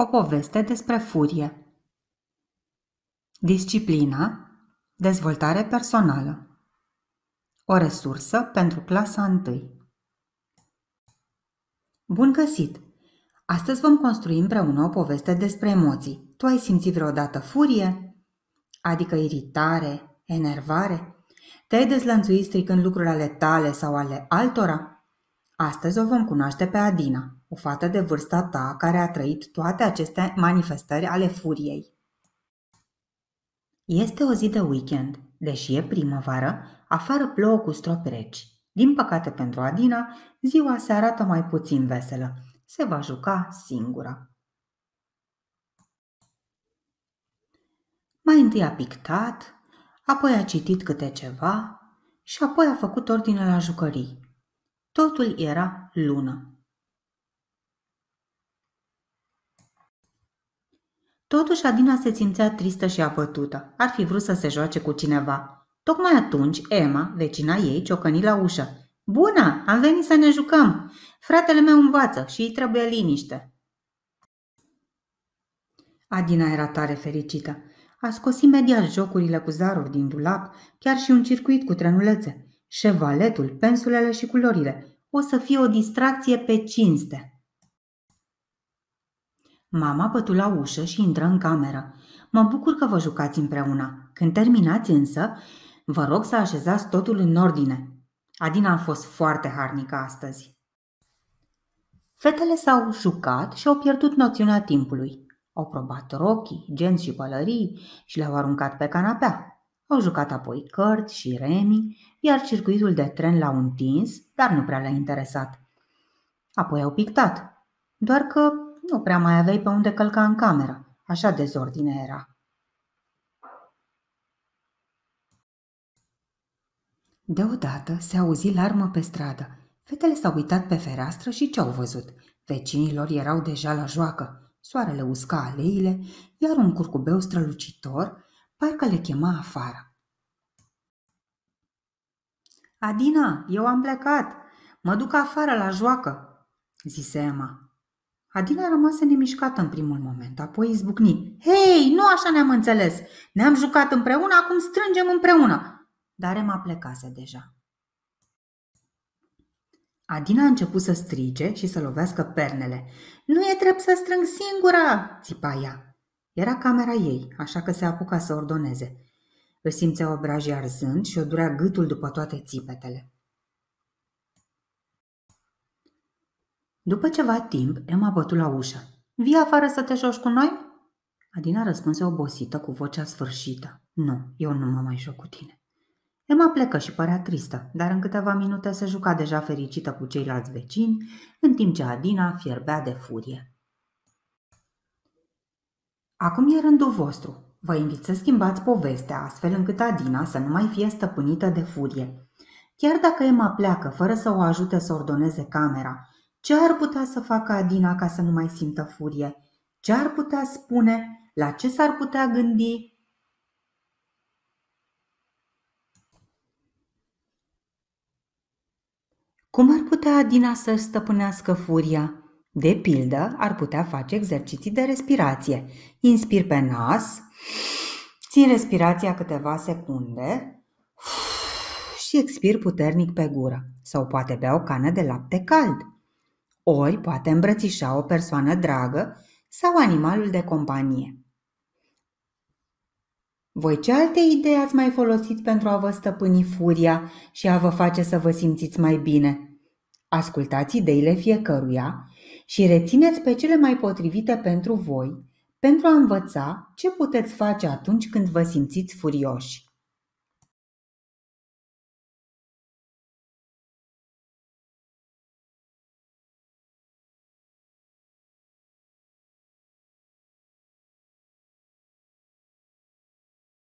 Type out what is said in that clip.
O poveste despre furie. Disciplina, dezvoltare personală. O resursă pentru clasa 1. Bun găsit! Astăzi vom construi împreună o poveste despre emoții. Tu ai simțit vreodată furie? Adică iritare, enervare? Te-ai dezlănțuit stricând lucrurile tale sau ale altora? Astăzi o vom cunoaște pe Adina, o fată de vârsta ta care a trăit toate aceste manifestări ale furiei. Este o zi de weekend. Deși e primăvară, afară plouă cu stropi reci. Din păcate pentru Adina, ziua se arată mai puțin veselă. Se va juca singura. Mai întâi a pictat, apoi a citit câte ceva și apoi a făcut ordine la jucării. Totul era lună. Totuși Adina se simțea tristă și apătută. Ar fi vrut să se joace cu cineva. Tocmai atunci, Emma, vecina ei, ciocăni la ușă. Bună! Am venit să ne jucăm! Fratele meu învață și îi trebuie liniște. Adina era tare fericită. A scos imediat jocurile cu zaruri din dulap, chiar și un circuit cu trenulețe șevaletul, pensulele și culorile. O să fie o distracție pe cinste. Mama pătu la ușă și intră în cameră. Mă bucur că vă jucați împreună. Când terminați însă, vă rog să așezați totul în ordine. Adina a fost foarte harnică astăzi. Fetele s-au jucat și au pierdut noțiunea timpului. Au probat rochii, genți și pălării și le-au aruncat pe canapea. Au jucat apoi cărți și remi, iar circuitul de tren l-au întins, dar nu prea l-a interesat. Apoi au pictat, doar că nu prea mai aveai pe unde călca în cameră, așa dezordine era. Deodată se auzi larmă pe stradă. Fetele s-au uitat pe fereastră și ce au văzut? Vecinilor erau deja la joacă. Soarele usca aleile, iar un curcubeu strălucitor parcă le chema afară. Adina, eu am plecat. Mă duc afară la joacă, zise Emma. Adina rămase nemișcată în primul moment, apoi izbucni. Hei, nu așa ne-am înțeles! Ne-am jucat împreună, acum strângem împreună! Dar Emma plecase deja. Adina a început să strige și să lovească pernele. Nu e trept să strâng singura!" țipa ea. Era camera ei, așa că se apuca să ordoneze. Își simțea obrajii arzând și o durea gâtul după toate țipetele. După ceva timp, Emma bătu la ușă. Vii afară să te joci cu noi?" Adina răspunse obosită cu vocea sfârșită. Nu, eu nu mă mai joc cu tine. Emma plecă și părea tristă, dar în câteva minute se juca deja fericită cu ceilalți vecini, în timp ce Adina fierbea de furie. Acum e rândul vostru, Vă invit să schimbați povestea, astfel încât Adina să nu mai fie stăpânită de furie. Chiar dacă Emma pleacă fără să o ajute să ordoneze camera, ce ar putea să facă Adina ca să nu mai simtă furie? Ce ar putea spune? La ce s-ar putea gândi? Cum ar putea Adina să-și stăpânească furia? De pildă, ar putea face exerciții de respirație. Inspir pe nas, țin respirația câteva secunde și expir puternic pe gură. Sau poate bea o cană de lapte cald. Ori poate îmbrățișa o persoană dragă sau animalul de companie. Voi ce alte idei ați mai folosit pentru a vă stăpâni furia și a vă face să vă simțiți mai bine? Ascultați ideile fiecăruia și rețineți pe cele mai potrivite pentru voi, pentru a învăța ce puteți face atunci când vă simțiți furioși.